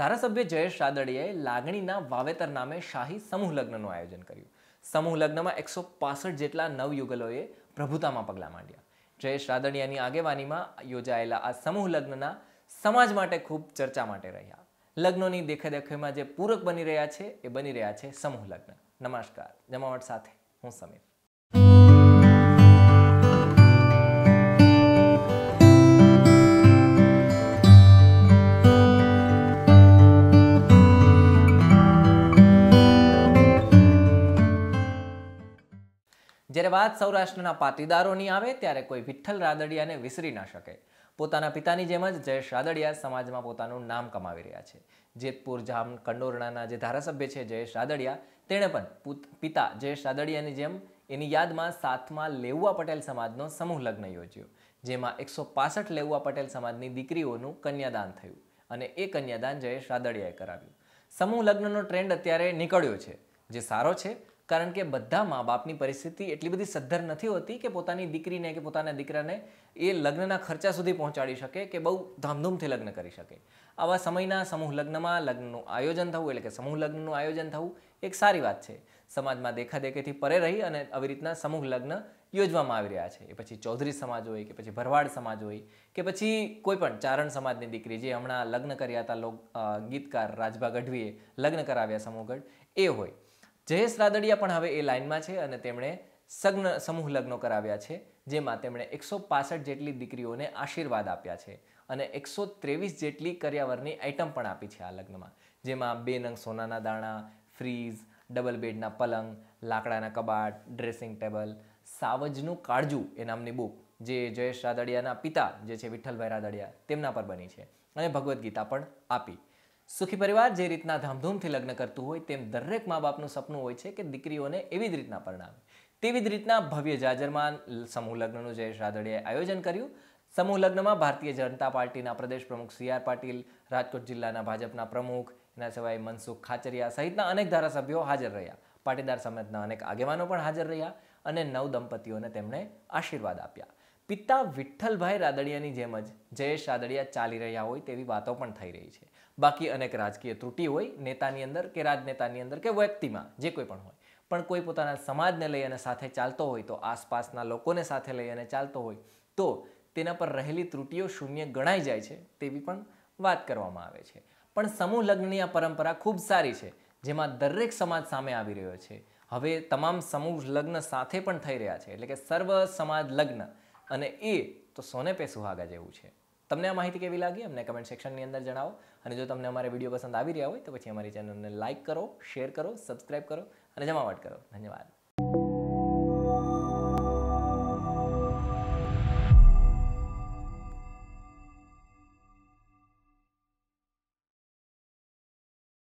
ધારાસભ્ય જયેશ રાદડીયાએ લાગણીના વાવેતર નામે શાહી સમૂહ લગ્નનું આયોજન કર્યું સમૂહ લગ્નમાં એકસો પાસઠ જેટલા નવયુગલોએ પ્રભુતામાં પગલાં માંડ્યા જયેશ રાદડિયાની આગેવાનીમાં યોજાયેલા આ સમૂહ લગ્નના સમાજ માટે ખૂબ ચર્ચા માટે રહ્યા લગ્નોની દેખાદેખીમાં જે પૂરક બની રહ્યા છે એ બની રહ્યા છે સમૂહ લગ્ન નમસ્કાર જમાવટ સાથે હું સમીર જ્યારે વાત સૌરાષ્ટ્રના પાટીદારોની આવે ત્યારે કોઈ વિઠ્ઠલ રાદડિયાને વિસરી ના શકે પોતાના પિતાની જેમ જ જયેશ રાદડિયા સમાજમાં પોતાનું નામ કમાવી રહ્યા છે જેતપુર જામ કંડોરણાના જે ધારાસભ્ય છે જયેશ રાદડિયા તેણે પણ પિતા જયેશ રાદડિયાની જેમ એની યાદમાં સાતમાં લેઉવા પટેલ સમાજનો સમૂહ લગ્ન યોજ્યો જેમાં એકસો પાસઠ લેઉવા પટેલ સમાજની દીકરીઓનું કન્યાદાન થયું અને એ કન્યાદાન જયેશ રાદડિયાએ કરાવ્યું સમૂહ લગ્નનો ટ્રેન્ડ અત્યારે નીકળ્યો છે જે સારો છે કારણ કે બધા મા બાપની પરિસ્થિતિ એટલી બધી સદ્ધર નથી હોતી કે પોતાની દીકરીને કે પોતાના દીકરાને એ લગ્નના ખર્ચા સુધી પહોંચાડી શકે કે બહુ ધામધૂમથી લગ્ન કરી શકે આવા સમયના સમૂહ લગ્નમાં લગ્નનું આયોજન થવું એટલે કે સમૂહ લગ્નનું આયોજન થવું એક સારી વાત છે સમાજમાં દેખાદેખીથી પરે રહી અને આવી રીતના સમૂહ લગ્ન યોજવામાં આવી રહ્યા છે એ પછી ચૌધરી સમાજ હોય કે પછી ભરવાડ સમાજ હોય કે પછી કોઈપણ ચારણ સમાજની દીકરી જે હમણાં લગ્ન કર્યા હતા લોક ગીતકાર રાજભા ગઢવીએ લગ્ન કરાવ્યા સમૂહગઢ એ હોય જયેશ રાદડિયા પણ હવે એ લાઇનમાં છે અને તેમણે સગ્ન સમૂહ લગ્નો કરાવ્યા છે જેમાં તેમણે એકસો પાસઠ જેટલી દીકરીઓને આશીર્વાદ આપ્યા છે અને એકસો ત્રેવીસ જેટલી કર્યાવરની આઇટમ પણ આપી છે આ લગ્નમાં જેમાં બે નંગ સોનાના દાણા ફ્રીઝ ડબલ બેડના પલંગ લાકડાના કબાટ ડ્રેસિંગ ટેબલ સાવજનું કાળજું એ નામની બુક જે જયેશ રાદડિયાના પિતા જે છે વિઠ્ઠલભાઈ રાદડિયા તેમના પર બની છે અને ભગવદ્ ગીતા પણ આપી સુખી પરિવાર જે રીતના ધામધૂમથી લગ્ન કરતું હોય તેમ દરેક મા બાપનું સપનું હોય છે કે દીકરીઓને એવી જ રીતના પરણાવે તેવી જ રીતના ભવ્ય જાજરમાન સમૂહ લગ્નનું જયેશ રાદડીયાએ આયોજન કર્યું સમૂહ લગ્નમાં ભારતીય જનતા પાર્ટીના પ્રદેશ પ્રમુખ સી આર પાટીલ રાજકોટ જિલ્લાના ભાજપના પ્રમુખ એના સિવાય મનસુખ ખાચરિયા સહિતના અનેક ધારાસભ્યો હાજર રહ્યા પાટીદાર સમાજના અનેક આગેવાનો પણ હાજર રહ્યા અને નવ દંપતીઓને તેમણે આશીર્વાદ આપ્યા પિતા વિઠ્ઠલભાઈ રાદડિયાની જેમ જ જયેશ રાદડિયા ચાલી રહ્યા હોય તેવી વાતો પણ થઈ રહી છે બાકી અનેક રાજકીય ત્રુટિ હોય નેતાની અંદર કે રાજનેતાની અંદર કે વ્યક્તિમાં જે કોઈ પણ હોય પણ કોઈ પોતાના સમાજને લઈ અને સાથે ચાલતો હોય તો આસપાસના લોકોને સાથે લઈ અને ચાલતો હોય તો તેના પર રહેલી ત્રુટીઓ શૂન્ય ગણાઈ જાય છે તેવી પણ વાત કરવામાં આવે છે પણ સમૂહ લગ્નની આ પરંપરા ખૂબ સારી છે જેમાં દરેક સમાજ સામે આવી રહ્યો છે હવે તમામ સમૂહ લગ્ન સાથે પણ થઈ રહ્યા છે એટલે કે સર્વ સમાજ લગ્ન અને એ તો સોને પે સુહાગા જેવું છે તમને આ માહિતી કેવી લાગી અમને કમેન્ટ સેક્શનની અંદર જણાવો અને જો તમને અમારે વિડીયો પસંદ આવી રહ્યા હોય તો પછી અમારી ચેનલને લાઇક કરો શેર કરો સબસ્ક્રાઇબ કરો અને જમાવટ કરો ધન્યવાદ